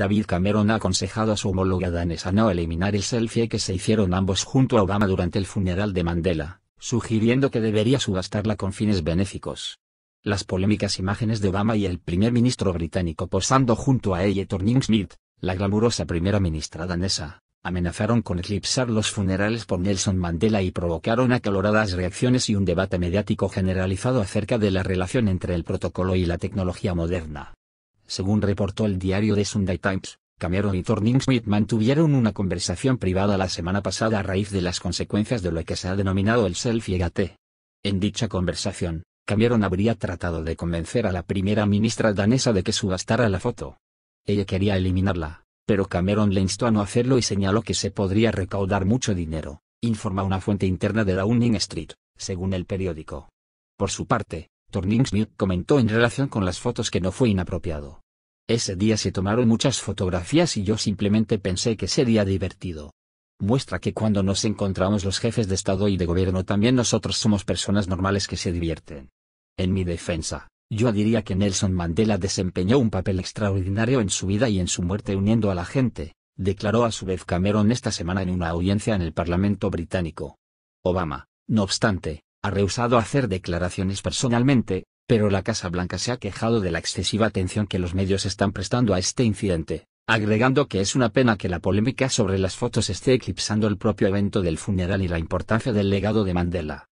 David Cameron ha aconsejado a su homóloga danesa no eliminar el selfie que se hicieron ambos junto a Obama durante el funeral de Mandela, sugiriendo que debería subastarla con fines benéficos. Las polémicas imágenes de Obama y el primer ministro británico posando junto a ella turning Smith, la glamurosa primera ministra danesa, amenazaron con eclipsar los funerales por Nelson Mandela y provocaron acaloradas reacciones y un debate mediático generalizado acerca de la relación entre el protocolo y la tecnología moderna. Según reportó el diario The Sunday Times, Cameron y Thorning Smith mantuvieron una conversación privada la semana pasada a raíz de las consecuencias de lo que se ha denominado el selfie En dicha conversación, Cameron habría tratado de convencer a la primera ministra danesa de que subastara la foto. Ella quería eliminarla, pero Cameron le instó a no hacerlo y señaló que se podría recaudar mucho dinero, informa una fuente interna de Downing Street, según el periódico. Por su parte, Torningsville comentó en relación con las fotos que no fue inapropiado. Ese día se tomaron muchas fotografías y yo simplemente pensé que sería divertido. Muestra que cuando nos encontramos los jefes de Estado y de gobierno también nosotros somos personas normales que se divierten. En mi defensa, yo diría que Nelson Mandela desempeñó un papel extraordinario en su vida y en su muerte uniendo a la gente, declaró a su vez Cameron esta semana en una audiencia en el Parlamento británico. Obama, no obstante, ha rehusado hacer declaraciones personalmente, pero la Casa Blanca se ha quejado de la excesiva atención que los medios están prestando a este incidente, agregando que es una pena que la polémica sobre las fotos esté eclipsando el propio evento del funeral y la importancia del legado de Mandela.